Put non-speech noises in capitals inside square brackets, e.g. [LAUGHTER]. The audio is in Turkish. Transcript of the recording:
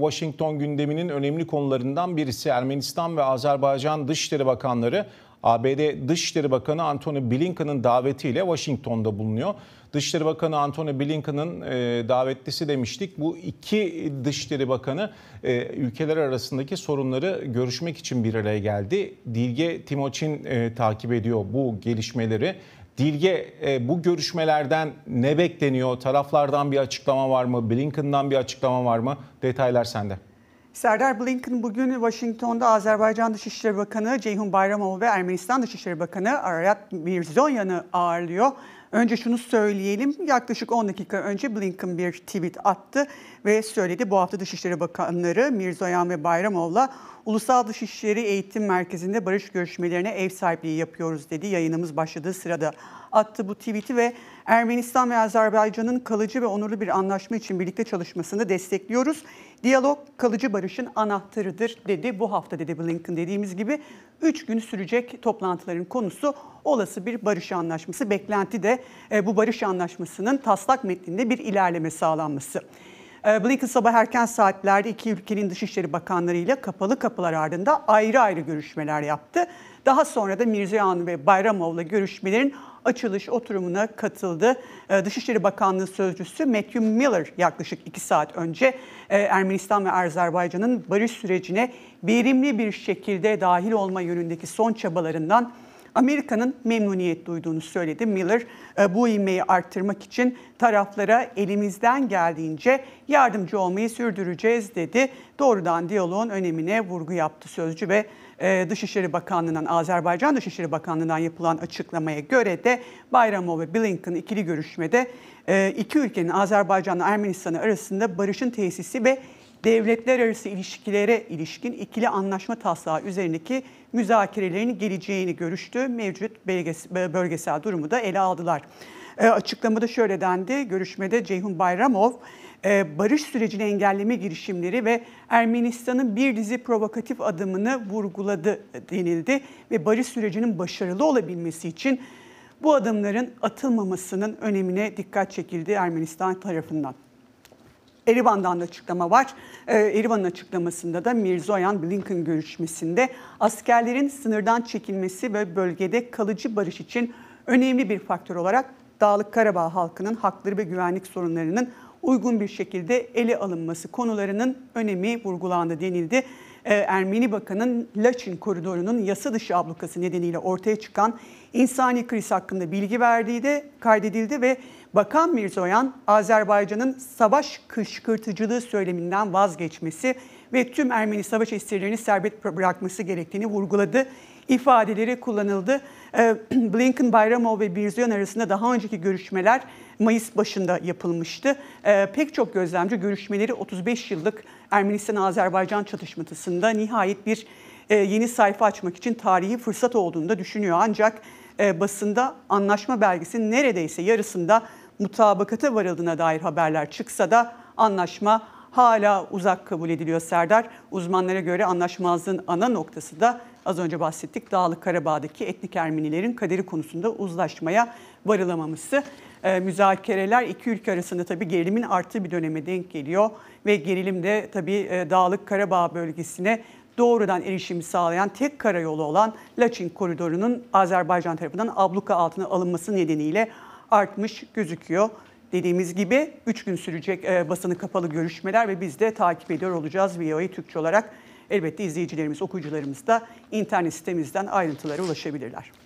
Washington gündeminin önemli konularından birisi Ermenistan ve Azerbaycan Dışişleri Bakanları ABD Dışişleri Bakanı Antony Blinken'ın davetiyle Washington'da bulunuyor. Dışişleri Bakanı Antony Blinken'ın e, davetlisi demiştik. Bu iki Dışişleri Bakanı e, ülkeler arasındaki sorunları görüşmek için bir araya geldi. Dilge Timoçin e, takip ediyor bu gelişmeleri Dilge e, bu görüşmelerden ne bekleniyor? Taraflardan bir açıklama var mı? Blinken'dan bir açıklama var mı? Detaylar sende. Serdar Blinken bugün Washington'da Azerbaycan Dışişleri Bakanı Ceyhun Bayramova ve Ermenistan Dışişleri Bakanı Arayat Mirzoyan'ı ağırlıyor. Önce şunu söyleyelim. Yaklaşık 10 dakika önce Blinken bir tweet attı ve söyledi bu hafta Dışişleri Bakanları Mirzoyan ve Bayramov'la Ulusal Dışişleri Eğitim Merkezi'nde barış görüşmelerine ev sahipliği yapıyoruz dedi. Yayınımız başladığı sırada attı bu tweet'i ve Ermenistan ve Azerbaycan'ın kalıcı ve onurlu bir anlaşma için birlikte çalışmasını destekliyoruz. Diyalog kalıcı barışın anahtarıdır dedi. Bu hafta dedi Blinken dediğimiz gibi 3 gün sürecek toplantıların konusu olası bir barış anlaşması beklenti de e, bu barış anlaşmasının taslak metninde bir ilerleme sağlanması. E, Blinken sabah erken saatlerde iki ülkenin dışişleri bakanlarıyla kapalı kapılar ardında ayrı ayrı görüşmeler yaptı. Daha sonra da Mirziyan ve Bayramov'la görüşmelerin açılış oturumuna katıldı. E, dışişleri Bakanlığı Sözcüsü Matthew Miller yaklaşık iki saat önce e, Ermenistan ve Azerbaycan'ın barış sürecine verimli bir şekilde dahil olma yönündeki son çabalarından Amerika'nın memnuniyet duyduğunu söyledi Miller. E, bu ilmeği arttırmak için taraflara elimizden geldiğince yardımcı olmayı sürdüreceğiz dedi. Doğrudan diyaloğun önemine vurgu yaptı sözcü ve e, Dışişleri Bakanlığı'ndan, Azerbaycan Dışişleri Bakanlığı'ndan yapılan açıklamaya göre de Bayramov ve Blinken ikili görüşmede e, iki ülkenin Azerbaycan'la Ermenistan'ı arasında barışın tesisi ve devletler arası ilişkilere ilişkin ikili anlaşma taslağı üzerindeki müzakerelerin geleceğini görüştü. Mevcut bölgesel durumu da ele aldılar. E, açıklamada şöyle dendi. Görüşmede Ceyhun Bayramov e, barış sürecini engelleme girişimleri ve Ermenistan'ın bir dizi provokatif adımını vurguladı denildi ve barış sürecinin başarılı olabilmesi için bu adımların atılmamasının önemine dikkat çekildi Ermenistan tarafından. Erivan'dan da açıklama var. Ee, Erivan'ın açıklamasında da Mirzoyan Blinken görüşmesinde askerlerin sınırdan çekilmesi ve bölgede kalıcı barış için önemli bir faktör olarak Dağlık Karabağ halkının hakları ve güvenlik sorunlarının uygun bir şekilde ele alınması konularının önemi vurgulandı denildi. Ee, Ermeni Bakan'ın Laçin koridorunun yasa dışı ablukası nedeniyle ortaya çıkan insani kriz hakkında bilgi verdiği de kaydedildi ve Bakan Mirzoyan Azerbaycan'ın savaş kışkırtıcılığı söyleminden vazgeçmesi ve tüm Ermeni savaş esirlerini serbest bırakması gerektiğini vurguladı. İfadeleri kullanıldı. Ee, [CLEARS THROAT] Blinken, Bayramov ve Birzyon arasında daha önceki görüşmeler Mayıs başında yapılmıştı. Ee, pek çok gözlemci görüşmeleri 35 yıllık Ermenistan-Azerbaycan çatışmasında nihayet bir e, yeni sayfa açmak için tarihi fırsat olduğunu da düşünüyor. Ancak e, basında anlaşma belgesinin neredeyse yarısında mutabakata varıldığına dair haberler çıksa da anlaşma hala uzak kabul ediliyor Serdar. Uzmanlara göre anlaşmazlığın ana noktası da az önce bahsettik Dağlık Karabağ'daki etnik Ermenilerin kaderi konusunda uzlaşmaya varılamaması. E, müzakereler iki ülke arasında tabii gerilimin arttığı bir döneme denk geliyor ve gerilim de tabii e, Dağlık Karabağ bölgesine doğrudan erişimi sağlayan tek karayolu olan Laçin koridorunun Azerbaycan tarafından abluka altına alınması nedeniyle artmış gözüküyor. Dediğimiz gibi 3 gün sürecek e, basını kapalı görüşmeler ve biz de takip ediyor olacağız VOA e Türkçe olarak. Elbette izleyicilerimiz, okuyucularımız da internet sitemizden ayrıntılara ulaşabilirler.